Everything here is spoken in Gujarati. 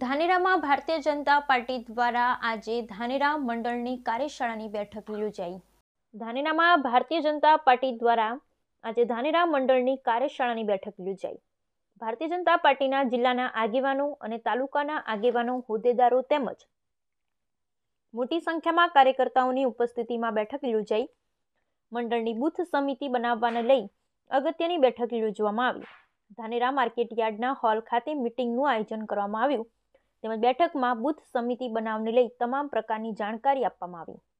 ધાનેરામાં ભારતીય જનતા પાર્ટી દ્વારા આજે ધાનેરા મંડળની કાર્યશાળાની બેઠક યોજાઈ ધાનેરામાં ભારતીય જનતા પાર્ટી દ્વારા આજે ધાનેરા મંડળની કાર્યશાળાની બેઠક યોજાઈ ભારતીય જનતા પાર્ટીના જિલ્લાના આગેવાનો અને તાલુકાના આગેવાનો હોદ્દેદારો તેમજ મોટી સંખ્યામાં કાર્યકર્તાઓની ઉપસ્થિતિમાં બેઠક યોજાઈ મંડળની બુથ સમિતિ બનાવવાને લઈ અગત્યની બેઠક યોજવામાં આવી ધાનેરા માર્કેટ યાર્ડના હોલ ખાતે મિટિંગનું આયોજન કરવામાં આવ્યું તેમજ બેઠકમાં બુથ સમિતિ બનાવને લઈ તમામ પ્રકારની જાણકારી આપવામાં આવી